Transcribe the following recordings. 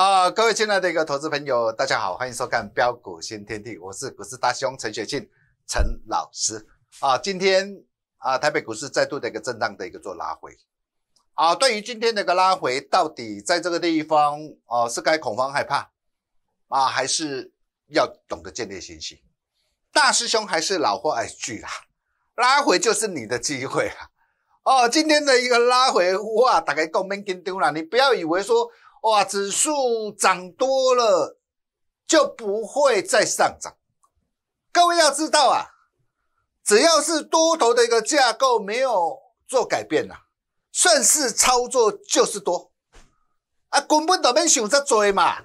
啊，各位亲爱的一个投资朋友，大家好，欢迎收看《标股新天地》，我是股市大兄陈学进，陈老师。啊，今天啊，台北股市再度的一个震荡的一个做拉回。啊，对于今天的一个拉回，到底在这个地方，哦，是该恐慌害怕啊，还是要懂得建立信心？大师兄还是老话一句啦，拉回就是你的机会啊。哦，今天的一个拉回，哇，大概更没跟丢了，你不要以为说。哇，指数涨多了就不会再上涨。各位要知道啊，只要是多头的一个架构没有做改变呐，顺势操作就是多啊，滚不到那想再追嘛。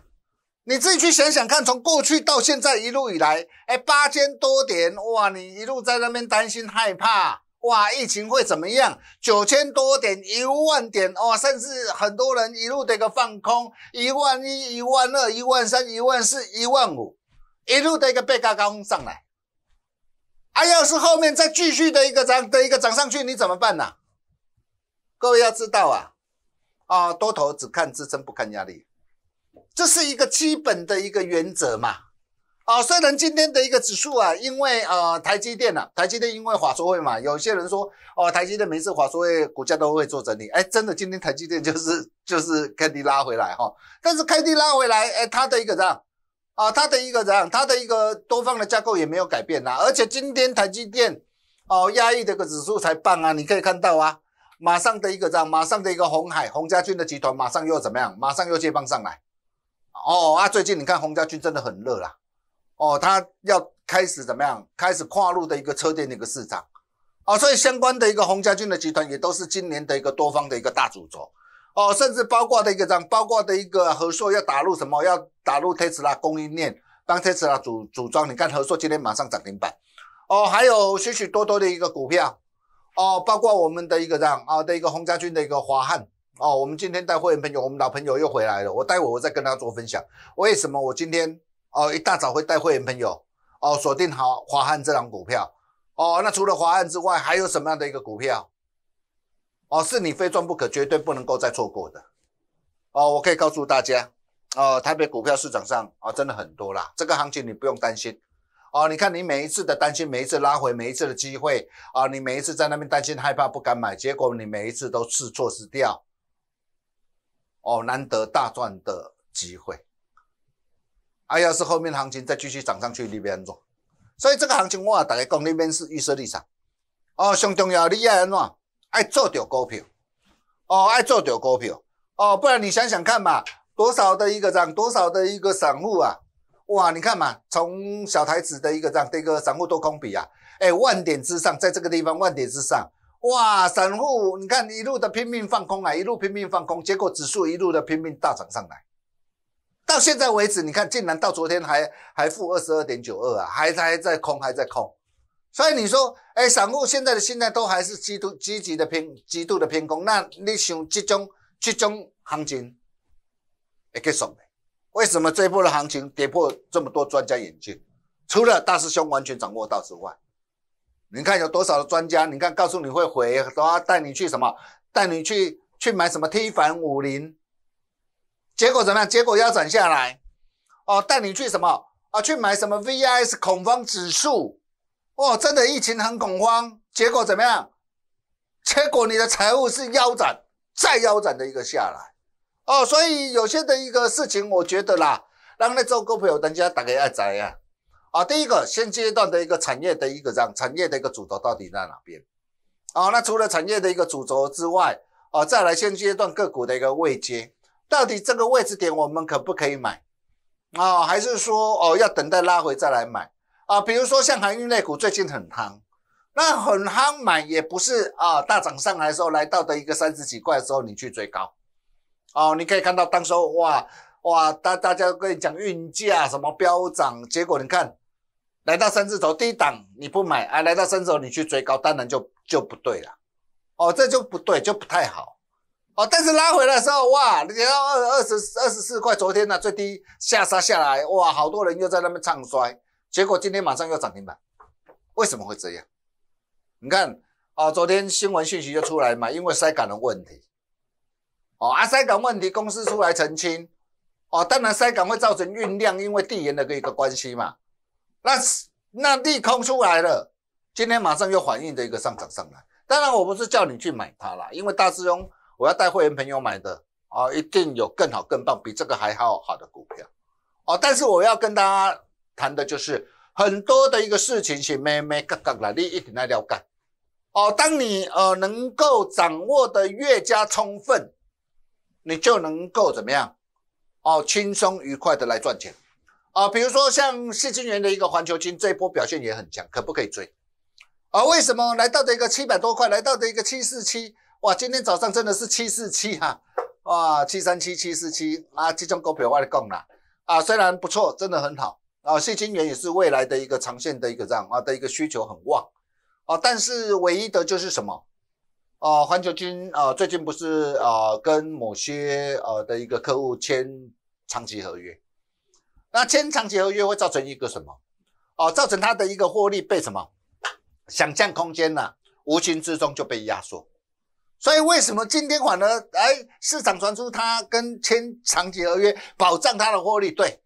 你自己去想想看，从过去到现在一路以来，哎，八千多点哇，你一路在那边担心害怕。哇，疫情会怎么样？九千多点、一万点哇，甚至很多人一路的一个放空，一万一、一万二、一万三、一万四、一万五，一路的一个背嘎嘎上来。啊，要是后面再继续的一个涨的一个涨上去，你怎么办呢？各位要知道啊，啊，多头只看支撑不看压力，这是一个基本的一个原则嘛。啊，虽然今天的一个指数啊，因为呃台积电呐，台积电因为华硕会嘛，有些人说哦台积电每次华硕会股价都会做整理，哎，真的今天台积电就是 就是开低拉回来哈，但是开低拉回来，哎，它的一个涨，啊，它的一个涨，它的一个多方的架构也没有改变呐，而且今天台积电哦压抑这个指数才棒啊，你可以看到啊，马上的一个涨，马上的一个红海，洪家军的集团马上又怎么样？马上又接棒上来，哦啊，最近你看洪家军真的很热啦。哦，他要开始怎么样？开始跨入的一个车店的一个市场，哦，所以相关的一个洪家军的集团也都是今年的一个多方的一个大主轴，哦，甚至包括的一个这样，包括的一个合硕要打入什么？要打入特斯拉供应链，帮特斯拉组组装。你看合硕今天马上涨停板，哦，还有许许多多的一个股票，哦，包括我们的一个这样啊的一个洪家军的一个华汉，哦，我们今天带会员朋友，我们老朋友又回来了，我待会我再跟他做分享，为什么我今天？哦，一大早会带会员朋友哦，锁定好华汉这档股票哦。那除了华汉之外，还有什么样的一个股票？哦，是你非赚不可，绝对不能够再错过的哦。我可以告诉大家，哦，台北股票市场上啊，真的很多啦。这个行情你不用担心哦。你看你每一次的担心，每一次拉回，每一次的机会啊，你每一次在那边担心害怕不敢买，结果你每一次都是错失掉哦，难得大赚的机会。哎，要是后面行情再继续涨上去，那边做。所以这个行情，也大家讲那边是预设立场。哦，相重要你爱安怎？爱做掉股票，哦，爱做掉股票，哦，不然你想想看嘛，多少的一个涨，多少的一个散户啊？哇，你看嘛，从小台子的一个涨，这个散户多空比啊，哎，万点之上，在这个地方，万点之上，哇，散户你看一路的拼命放空啊，一路拼命放空，结果指数一路的拼命大涨上来。到现在为止，你看竟然到昨天还还负二十二点九二啊，还还还在空还在空，所以你说，哎，散户现在的心态都还是极度积极的偏极度的偏空，那你想这种这种行情，也去送的？为什么这一波的行情跌破这么多专家眼镜？除了大师兄完全掌握到之外，你看有多少的专家，你看告诉你会回，说带你去什么，带你去去买什么 T 反五零？结果怎么样？结果腰斩下来，哦，带你去什么啊？去买什么 VIS 恐慌指数？哦，真的疫情很恐慌。结果怎么样？结果你的财务是腰斩，再腰斩的一个下来，哦，所以有些的一个事情，我觉得啦，让那周哥朋友等下大概要怎样？啊，第一个现阶段的一个产业的一个涨，产业的一个主轴到底在哪边？啊，那除了产业的一个主轴之外，啊，再来现阶段个股的一个位阶。到底这个位置点我们可不可以买？啊，还是说哦要等待拉回再来买啊？比如说像航运类股最近很夯，那很夯买也不是啊，大涨上来的时候来到的一个三十几块的时候你去追高，哦，你可以看到当时哇哇大大家跟你讲运价什么飙涨，结果你看来到三字头低档你不买啊，来到三字头你去追高，当然就就不对了，哦，这就不对，就不太好。哦，但是拉回来的时候，哇，你到二二十二十四块。昨天呢最低下杀下来，哇，好多人又在那边唱衰，结果今天马上又涨停板。为什么会这样？你看，哦，昨天新闻讯息就出来嘛，因为塞港的问题。哦，啊，塞港问题公司出来澄清。哦，当然塞港会造成运量，因为地缘的一个关系嘛。那那利空出来了，今天马上又反映的一个上涨上来。当然我不是叫你去买它啦，因为大师兄。我要带会员朋友买的啊，一定有更好、更棒、比这个还好好的股票哦。但是我要跟大家谈的就是很多的一个事情是咩咩嘎嘎啦，你一定要了解哦。当你呃能够掌握的越加充分，你就能够怎么样哦？轻松愉快的来赚钱啊。比如说像四金源的一个环球金，这一波表现也很强，可不可以追啊？为什么来到的一个七百多块，来到的一个七四七？哇，今天早上真的是七四七哈，哇，七三七、七四七啊，这种股票我来供啦，啊，虽然不错，真的很好啊。谢金源也是未来的一个长线的一个这样啊的一个需求很旺啊，但是唯一的就是什么啊？环球金啊，最近不是啊跟某些呃的一个客户签长期合约，那签长期合约会造成一个什么啊？造成它的一个获利被什么想象空间呢？无形之中就被压缩。所以为什么今天反而哎市场传出他跟签长期合约保障他的获利对，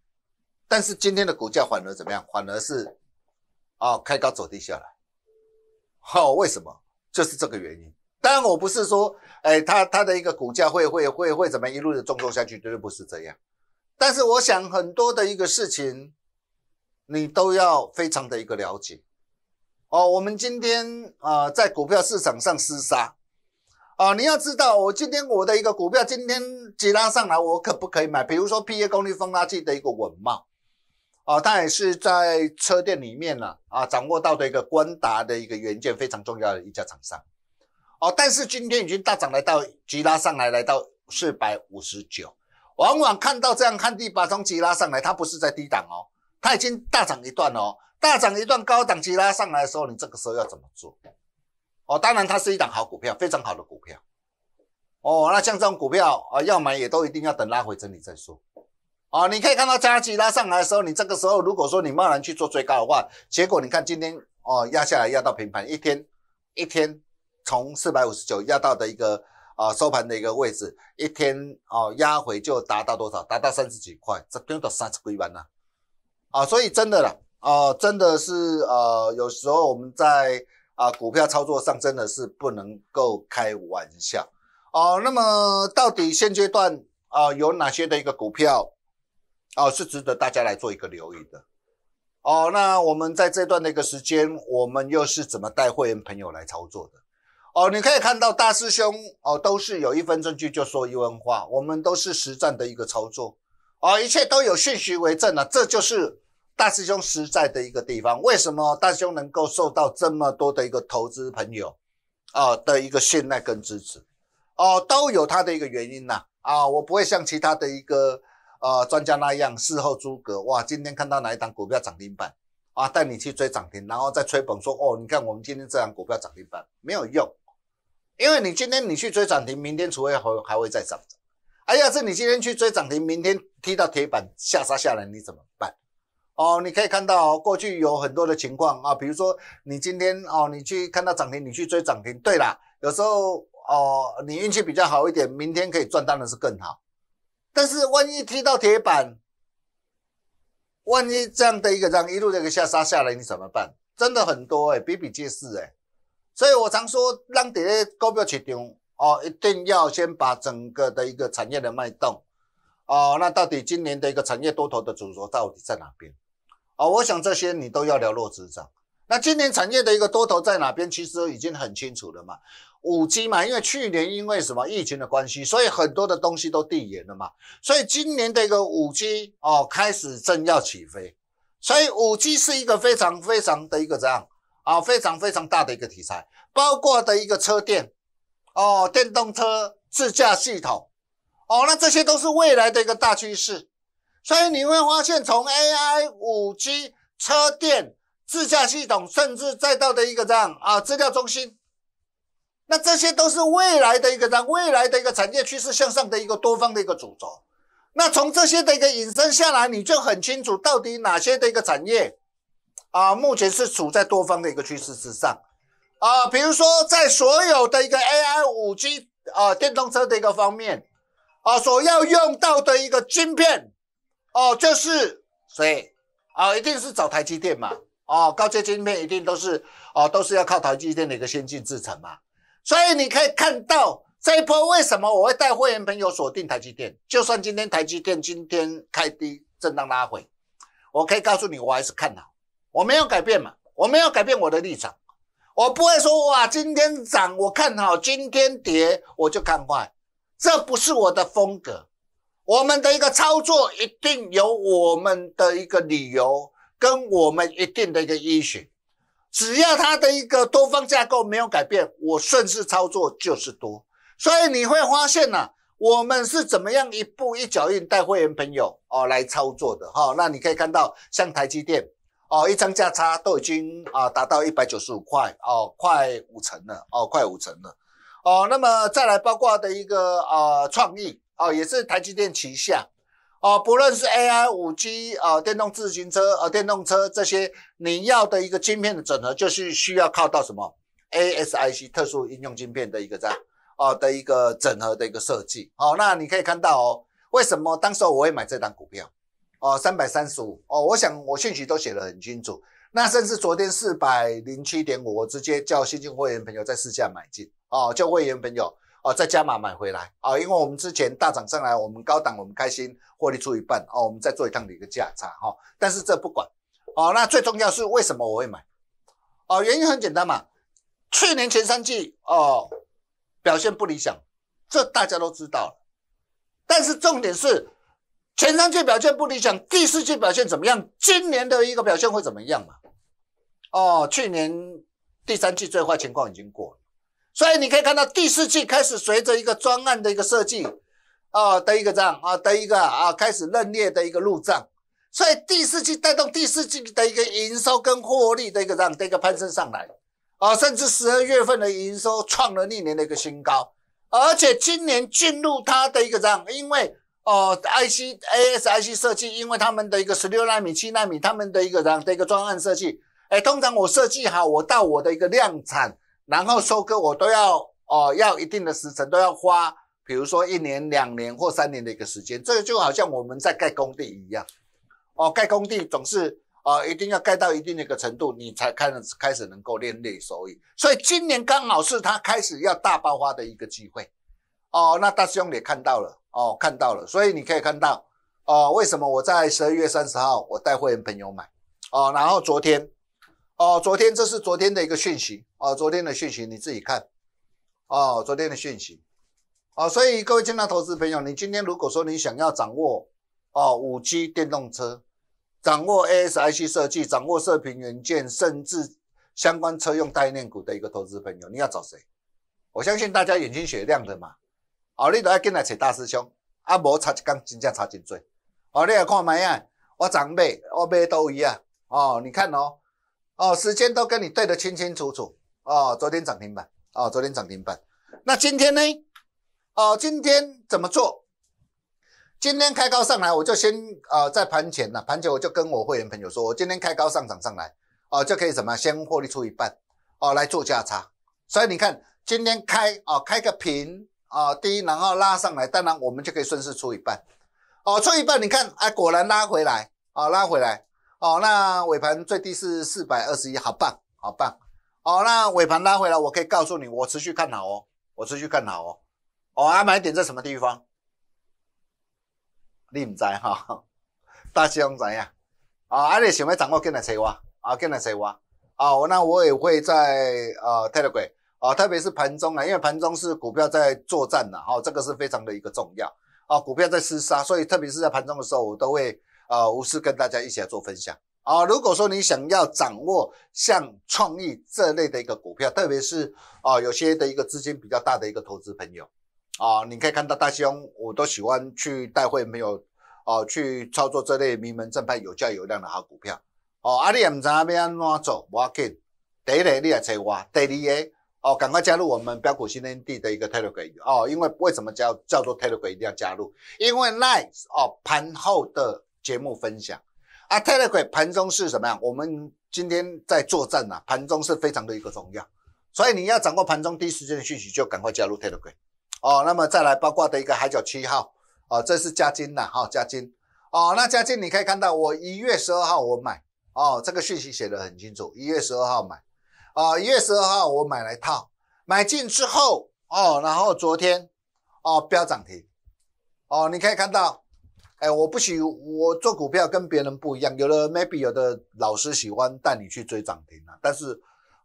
但是今天的股价反而怎么样？反而是啊开高走低下来，好，为什么？就是这个原因。当然我不是说哎他他的一个股价会会会会怎么一路的重中下去，绝对不是这样。但是我想很多的一个事情，你都要非常的一个了解。哦，我们今天啊在股票市场上厮杀。啊，你要知道，我今天我的一个股票今天急拉上来，我可不可以买？比如说 P A 功率放大器的一个稳茂，啊，它也是在车店里面了，啊，掌握到的一个官达的一个元件非常重要的一家厂商，哦，但是今天已经大涨来到急拉上来，来到四百五十九。往往看到这样看第八从急拉上来，它不是在低档哦，它已经大涨一段哦，大涨一段高档急拉上来的时候，你这个时候要怎么做？哦，当然，它是一档好股票，非常好的股票。哦，那像这种股票啊，要买也都一定要等拉回整理再说。哦，你可以看到，假期拉上来的时候，你这个时候如果说你贸然去做追高的话，结果你看今天哦，压下来压到平盘，一天一天从四百五十九压到的一个啊收盘的一个位置，一天哦压回就达到多少？达到三十几块，这跌到三十几万了。啊，所以真的了，啊，真的是呃，有时候我们在。啊，股票操作上真的是不能够开玩笑哦。那么到底现阶段啊有哪些的一个股票哦是值得大家来做一个留意的？哦，那我们在这段的一个时间，我们又是怎么带会员朋友来操作的？哦，你可以看到大师兄哦都是有一分证据就说一分话，我们都是实战的一个操作哦，一切都有讯息为证啊，这就是。大师兄实在的一个地方，为什么大师兄能够受到这么多的一个投资朋友啊的一个信赖跟支持哦，都有他的一个原因呐啊！我不会像其他的一个呃专家那样事后诸葛哇，今天看到哪一档股票涨停板啊，带你去追涨停，然后再吹捧说哦，你看我们今天这档股票涨停板没有用，因为你今天你去追涨停，明天除非还还会再涨。哎呀，这你今天去追涨停，明天踢到铁板下杀下来，你怎么办？哦，你可以看到过去有很多的情况啊，比如说你今天哦，你去看到涨停，你去追涨停。对啦，有时候哦，你运气比较好一点，明天可以赚，当然是更好。但是万一踢到铁板，万一这样的一个样一路的一个下杀下来，你怎么办？真的很多哎，比比皆是哎。所以我常说，让爹高标起涨哦，一定要先把整个的一个产业的脉动哦，那到底今年的一个产业多头的主轴到底在哪边？啊，我想这些你都要了若指掌。那今年产业的一个多头在哪边？其实已经很清楚了嘛。五 G 嘛，因为去年因为什么疫情的关系，所以很多的东西都递延了嘛。所以今年的一个五 G 哦，开始正要起飞。所以五 G 是一个非常非常的一个怎样啊，非常非常大的一个题材，包括的一个车电哦，电动车自驾系统哦，那这些都是未来的一个大趋势。所以你会发现，从 AI、五 G、车电、自驾系统，甚至再到的一个这样啊资料中心，那这些都是未来的一个这样未来的一个产业趋势向上的一个多方的一个主轴。那从这些的一个引申下来，你就很清楚到底哪些的一个产业啊目前是处在多方的一个趋势之上啊。比如说，在所有的一个 AI、五 G 啊电动车的一个方面啊所要用到的一个晶片。哦，就是，所以，啊，一定是找台积电嘛，哦，高阶晶片一定都是，哦，都是要靠台积电的一个先进制程嘛，所以你可以看到这一波为什么我会带会员朋友锁定台积电，就算今天台积电今天开低震荡拉回，我可以告诉你，我还是看好，我没有改变嘛，我没有改变我的立场，我不会说哇，今天涨我看好，今天跌我就看坏，这不是我的风格。我们的一个操作一定有我们的一个理由跟我们一定的一个依据，只要它的一个多方架构没有改变，我顺势操作就是多。所以你会发现呢，我们是怎么样一步一脚印带会员朋友哦来操作的哈。那你可以看到，像台积电哦，一张价差都已经啊达到一百九十五块哦，快五成了哦，快五成了哦。那么再来包括的一个啊创意。哦，也是台积电旗下，哦，不论是 AI、五 G 啊，电动自行车、呃，电动车这些，你要的一个晶片的整合，就是需要靠到什么 ASIC 特殊应用晶片的一个样哦的一个整合的一个设计。哦，那你可以看到哦，为什么当时我会买这档股票？哦，三百三十五，哦，我想我讯息都写得很清楚。那甚至昨天四百零七点五，我直接叫新进会员朋友在市价买进，哦，叫会员朋友。哦，再加码买回来啊！因为我们之前大涨上来，我们高档我们开心，获利出一半哦，我们再做一趟的一个价差哈。但是这不管哦，那最重要是为什么我会买？哦，原因很简单嘛，去年前三季哦表现不理想，这大家都知道了。但是重点是前三季表现不理想，第四季表现怎么样？今年的一个表现会怎么样嘛？哦，去年第三季最坏情况已经过了。所以你可以看到第四季开始，随着一个专案的一个设计，哦的一个账啊的一个啊开始认列的一个入账，所以第四季带动第四季的一个营收跟获利的一个账的一个攀升上来啊，甚至十二月份的营收创了历年的一个新高，而且今年进入它的一个账，因为哦 IC AS IC 设计，因为他们的一个十六纳米、七纳米他们的一个这样的一个专案设计，哎，通常我设计好，我到我的一个量产。然后收割我都要哦，要一定的时辰，都要花，比如说一年、两年或三年的一个时间。这个就好像我们在盖工地一样，哦，盖工地总是哦，一定要盖到一定的一个程度，你才开始开始能够练利收益。所以今年刚好是他开始要大爆发的一个机会，哦，那大兄也看到了，哦，看到了。所以你可以看到，哦，为什么我在十二月三十号我带会员朋友买，哦，然后昨天。哦，昨天这是昨天的一个讯息哦，昨天的讯息你自己看哦，昨天的讯息哦，所以各位进来投资朋友，你今天如果说你想要掌握哦，五 G 电动车，掌握 ASIC 设计，掌握射频元件，甚至相关车用概念股的一个投资朋友，你要找谁？我相信大家眼睛雪亮的嘛，哦，你都要进来找大师兄，阿伯查一杠金价查真多，哦，你来看买啊，我昨买我买都一样，哦，你看哦。哦，时间都跟你对得清清楚楚哦。昨天涨停板，哦，昨天涨停板。那今天呢？哦，今天怎么做？今天开高上来，我就先啊，在盘前呢，盘前我就跟我会员朋友说，我今天开高上涨上来，哦，就可以什么，先获利出一半，哦，来做价差。所以你看，今天开，哦，开个平，啊低，然后拉上来，当然我们就可以顺势出一半，哦，出一半，你看，哎，果然拉回来，啊，拉回来。哦，那尾盘最低是四百二十一，好棒，好棒。哦，那尾盘拉回来，我可以告诉你，我持续看好哦，我持续看好哦。哦，还买点在什么地方？你唔知哈？大西洋仔呀？哦，阿你想要掌握今日谁挖？啊，今日谁挖？哦，那我也会在呃，telegram，哦，特别是盘中啊，因为盘中是股票在作战啊，哦，这个是非常的一个重要，哦，股票在厮杀，所以特别是在盘中的时候，我都会。啊，我是跟大家一起来做分享啊！如果说你想要掌握像创意这类的一个股票，特别是啊，有些的一个资金比较大的一个投资朋友啊，你可以看到大雄，我都喜欢去带会朋友啊去操作这类名门正派、有价有量的好股票。哦，阿你也不知要安怎做，我紧第一类你来找我，第二个哦，赶快加入我们标股新天地的一个特鲁鬼哦，因为为什么叫叫做特鲁鬼一定要加入？因为那哦盘后的。节目分享，啊，t e g r a m 盘中是什么样？我们今天在作战呐，盘中是非常的一个重要，所以你要掌握盘中第一时间讯息，就赶快加入 Telegram。哦。那么再来包括的一个海角七号哦，这是加金呐，哈加金哦。那加金你可以看到，我一月十二号我买哦，这个讯息写得很清楚，一月十二号买啊，一月十二号我买来套，买进之后哦，然后昨天哦标涨停哦，你可以看到。哎，我不喜我做股票跟别人不一样，有的 maybe 有的老师喜欢带你去追涨停啊，但是，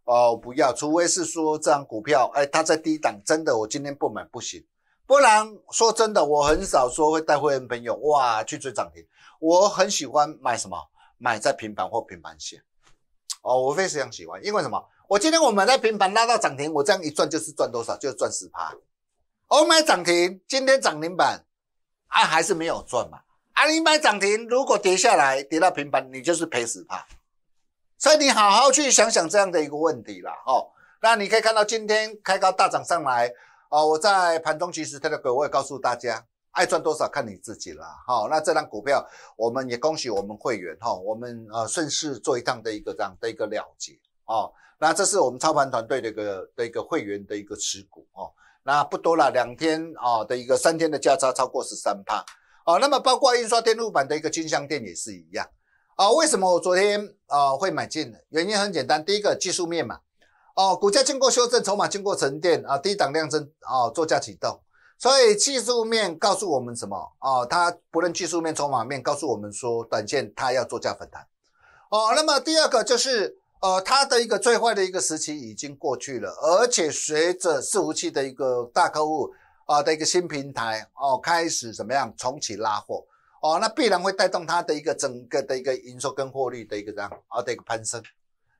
哦不要，除非是说这张股票，哎，它在低档，真的我今天不买不行，不然说真的我很少说会带会员朋友哇去追涨停，我很喜欢买什么买在平盘或平盘线，哦，我非常喜欢，因为什么？我今天我买在平盘拉到涨停，我这样一赚就是赚多少？就是赚十趴，我买涨停，今天涨停板，啊还是没有赚嘛。阿里买涨停，如果跌下来，跌到平板，你就是赔死帕。所以你好好去想想这样的一个问题啦。哦。那你可以看到今天开高大涨上来，哦，我在盘中其实他的股，我也告诉大家，爱赚多少看你自己啦。哦，那这张股票，我们也恭喜我们会员，哈，我们呃顺势做一趟的一个这样的一个了结，哦。那这是我们操盘团队的一个的一个会员的一个持股，哦，那不多了，两天，哦的一个三天的价差超过十三帕。哦，那么包括印刷电路板的一个金相店也是一样。啊，为什么我昨天啊会买进呢？原因很简单，第一个技术面嘛，哦，股价经过修正，筹码经过沉淀啊，低档量增啊，作价启动，所以技术面告诉我们什么？啊，它不论技术面、筹码面告诉我们说，短线它要做价反弹。哦，那么第二个就是呃，它的一个最坏的一个时期已经过去了，而且随着服器的一个大客户。啊的一个新平台哦，开始怎么样重启拉货哦，那必然会带动它的一个整个的一个营收跟获利的一个这样啊的一个攀升，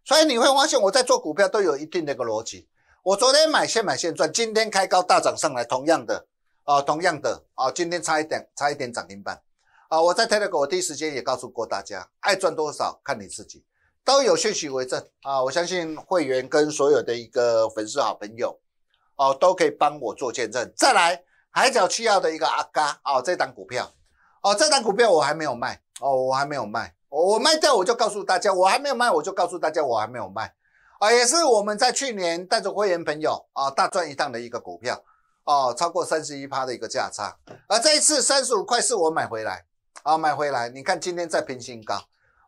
所以你会发现我在做股票都有一定的一个逻辑。我昨天买现买现赚，今天开高大涨上来，同样的啊，同样的啊，今天差一点差一点涨停板啊，我在 t r a m 我第一时间也告诉过大家，爱赚多少看你自己，都有讯息为证啊，我相信会员跟所有的一个粉丝好朋友。哦，都可以帮我做见证。再来，海角七号的一个阿嘎哦，这档股票哦，这档股票我还没有卖哦，我还没有卖，我卖掉我就告诉大家，我还没有卖我就告诉大家我还没有卖啊，也是我们在去年带着会员朋友啊大赚一趟的一个股票哦，超过三十一趴的一个价差，而这一次三十五块是我买回来啊，买回来你看今天在平新高，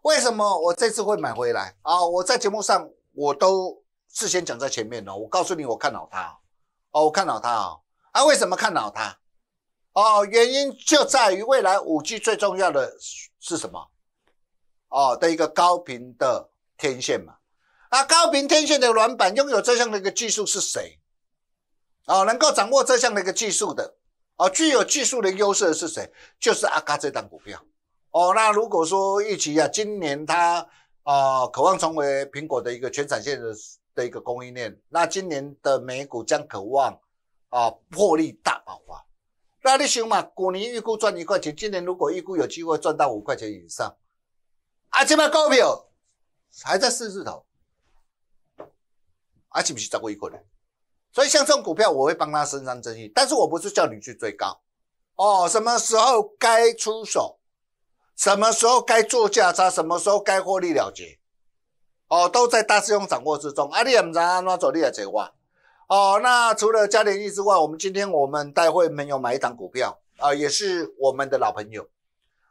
为什么我这次会买回来啊？我在节目上我都事先讲在前面的，我告诉你我看好它。我看到它啊，啊，为什么看到它？哦，原因就在于未来五 G 最重要的是什么？哦，的一个高频的天线嘛。啊，高频天线的软板，拥有这项的一个技术是谁？哦，能够掌握这项的一个技术的，哦，具有技术的优势是谁？就是阿卡这档股票。哦，那如果说预期啊，今年它啊，渴望成为苹果的一个全产线的。的一个供应链，那今年的美股将渴望啊，破利大爆发。那你想嘛，股年预估赚一块钱，今年如果预估有机会赚到五块钱以上，啊，这么高票还在四字头，啊，是不是找过一个人？所以像这种股票，我会帮他伸张正义，但是我不是叫你去追高哦。什么时候该出手，什么时候该做价差，什么时候该获利了结。哦，都在大师兄掌握之中。阿利也唔知阿妈做阿也做哦，那除了加联益之外，我们今天我们带会没有买一档股票啊，也是我们的老朋友。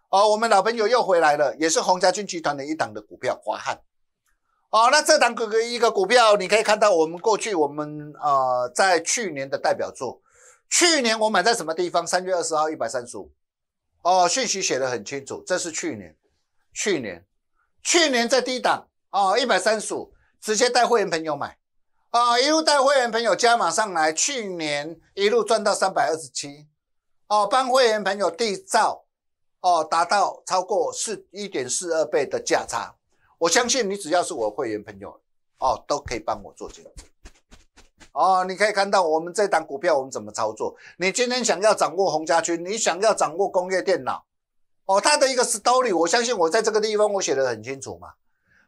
哦，我们老朋友又回来了，也是洪家军集团的一档的股票华汉。哦，那这档哥哥一个股票，你可以看到我们过去我们呃在去年的代表作。去年我买在什么地方？三月二十号一百三十五。哦，讯息写的很清楚，这是去年，去年，去年在低档。哦，一百三十五，直接带会员朋友买，啊，一路带会员朋友加码上来，去年一路赚到三百二十七，哦，帮会员朋友缔造，哦，达到超过四一点四二倍的价差，我相信你只要是我会员朋友，哦，都可以帮我做进哦，你可以看到我们这档股票我们怎么操作，你今天想要掌握红家军，你想要掌握工业电脑，哦，它的一个 story，我相信我在这个地方我写的很清楚嘛。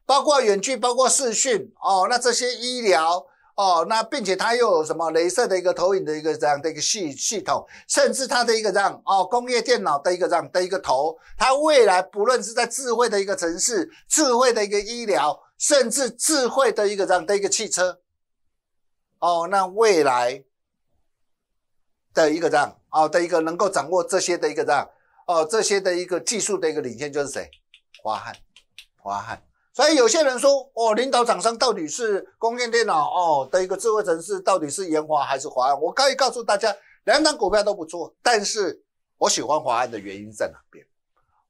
包括远距，包括视讯，哦，那这些医疗，哦，那并且它又有什么镭射的一个投影的一个这样的一个系系统，甚至它的一个这样，哦，工业电脑的一个这样的一个头，它未来不论是在智慧的一个城市、智慧的一个医疗，甚至智慧的一个这样的一个汽车，哦，那未来的一个这样，哦的一个能够掌握这些的一个这样，哦这些的一个技术的一个领先就是谁？华汉，华汉。所以有些人说，哦，领导厂商到底是工业电脑哦的一个智慧城市，到底是研华还是华安？我可以告诉大家，两档股票都不错，但是我喜欢华安的原因在哪边？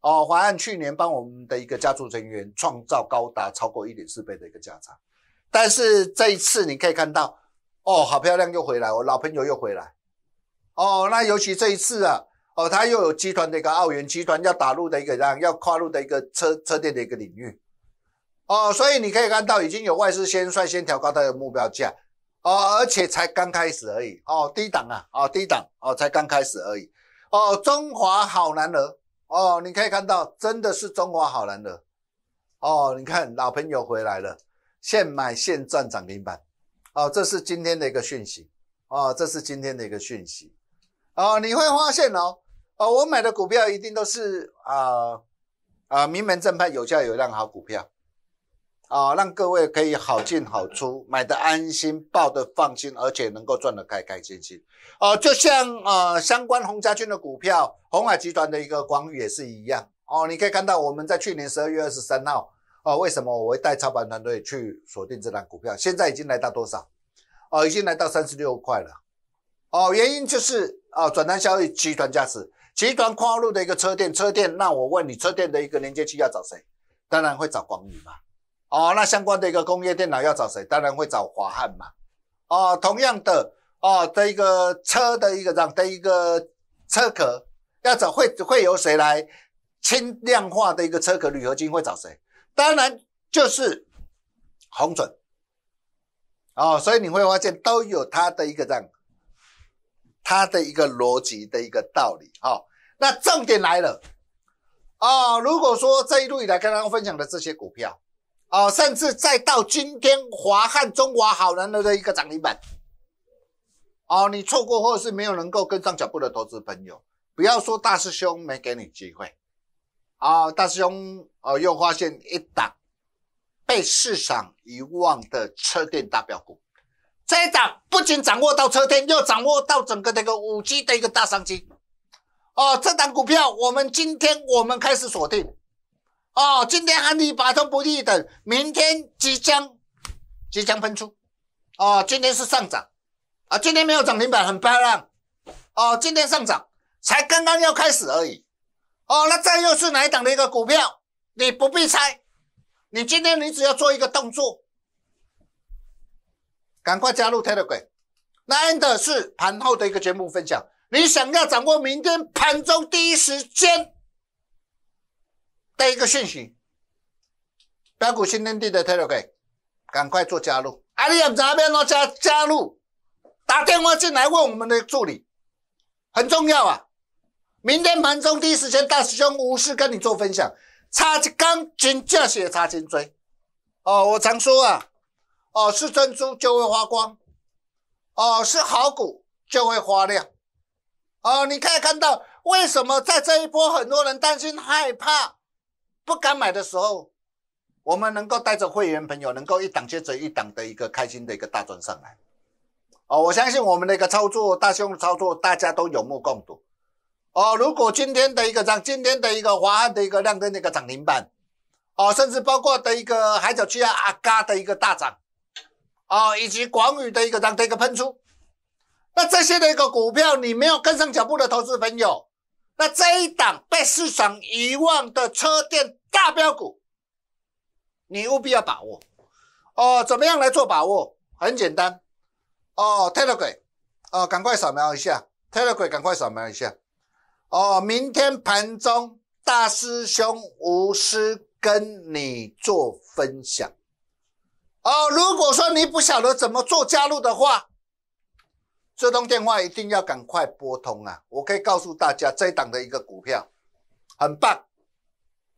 哦，华安去年帮我们的一个家族成员创造高达超过一点四倍的一个价差，但是这一次你可以看到，哦，好漂亮又回来，我老朋友又回来，哦，那尤其这一次啊，哦，它又有集团的一个澳元集团要打入的一个，这样要跨入的一个车车店的一个领域。哦，所以你可以看到已经有外资先率先调高它的目标价，哦，而且才刚开始而已，哦，低档啊，哦，低档，哦，才刚开始而已，哦，中华好男儿，哦，你可以看到真的是中华好男儿，哦，你看老朋友回来了，现买现赚涨停板，哦，这是今天的一个讯息，哦，这是今天的一个讯息，哦，你会发现哦，哦，我买的股票一定都是啊啊名门正派、有价有量好股票。啊，让各位可以好进好出，买的安心，报的放心，而且能够赚得开开心心。哦，就像啊，相关洪家军的股票，红海集团的一个光宇也是一样。哦，你可以看到我们在去年十二月二十三号，啊，为什么我会带操盘团队去锁定这单股票？现在已经来到多少？哦，已经来到三十六块了。哦，原因就是啊，转单交易集团驾驶，集团跨入的一个车店，车店。那我问你，车店的一个连接器要找谁？当然会找光宇嘛。哦，那相关的一个工业电脑要找谁？当然会找华汉嘛。哦，同样的，哦，这一个车的一个这样，的一个车壳要找会会由谁来轻量化的一个车壳？铝合金会找谁？当然就是红准。哦，所以你会发现都有它的一个这样，它的一个逻辑的一个道理。哦，那重点来了。哦，如果说这一路以来跟大家分享的这些股票。哦，甚至再到今天华汉、中华好男的一个涨停板。哦，你错过或是没有能够跟上脚步的投资朋友，不要说大师兄没给你机会。啊，大师兄，哦，又发现一档被市场遗忘的车电大表股。这一档不仅掌握到车电，又掌握到整个一个五 G 的一个大商机。哦，这档股票，我们今天我们开始锁定。哦，今天喊你百通不利的，明天即将即将喷出。哦，今天是上涨，啊，今天没有涨停板，很漂亮。哦，今天上涨才刚刚要开始而已。哦，那这又是哪一档的一个股票？你不必猜，你今天你只要做一个动作，赶快加入 Telegram。那 End 是盘后的一个节目分享，你想要掌握明天盘中第一时间。带一个讯息，标股新天地的 Telegram，赶快做加入。阿你亚哪边拿加加入？打电话进来问我们的助理，很重要啊！明天盘中第一时间，大师兄无事跟你做分享。擦金金，架血，擦金锥。哦，我常说啊，哦是珍珠就会发光，哦是好股就会发亮。哦，你可以看到为什么在这一波很多人担心害怕。不敢买的时候，我们能够带着会员朋友，能够一档接着一档的一个开心的一个大赚上来，哦，我相信我们的一个操作，大兄的操作，大家都有目共睹，哦，如果今天的一个涨，今天的一个华安的一个亮灯的一个涨停板，哦，甚至包括的一个海角区啊阿嘎的一个大涨，哦，以及广宇的一个涨的一个喷出，那这些的一个股票，你没有跟上脚步的投资朋友。那这一档被市场遗忘的车电大标股，你务必要把握哦。怎么样来做把握？很简单哦，Telegram 哦，赶快扫描一下 Telegram，赶快扫描一下哦。明天盘中大师兄吴师跟你做分享哦。如果说你不晓得怎么做加入的话。这通电话一定要赶快拨通啊！我可以告诉大家，这一档的一个股票很棒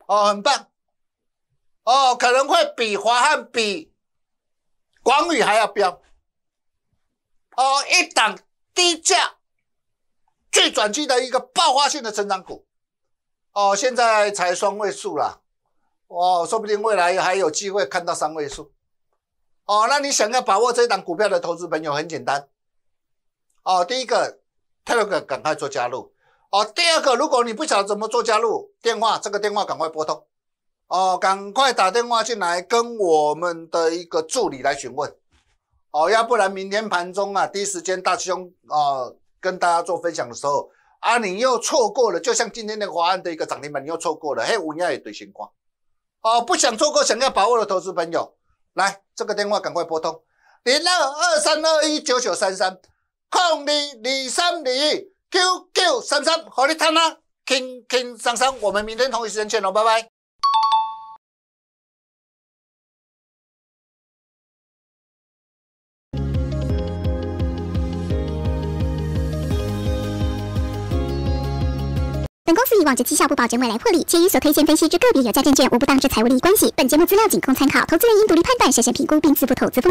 哦，很棒哦，可能会比华汉比广宇还要飙哦，一档低价最转机的一个爆发性的成长股哦，现在才双位数啦。哦，说不定未来还有机会看到三位数哦。那你想要把握这档股票的投资朋友，很简单。哦，第一个，第二个，赶快做加入。哦，第二个，如果你不晓得怎么做加入，电话这个电话赶快拨通。哦，赶快打电话进来跟我们的一个助理来询问。哦，要不然明天盘中啊，第一时间大师兄啊跟大家做分享的时候啊，你又错过了。就像今天的华安的一个涨停板，你又错过了。嘿，五家也堆现光。哦，不想错过，想要把握的投资朋友，来这个电话赶快拨通零二二三二一九九三三。空二二三零一，QQ 三三和你谈啊，亲亲三三，我们明天同一时间见喽，拜拜。本公司以往站绩效不保证未来获利，且与所推荐分析之个别有价证券无不当之财务利益关系。本节目资料仅供参考，投资人应独立判断、审慎评估并自负投资风险。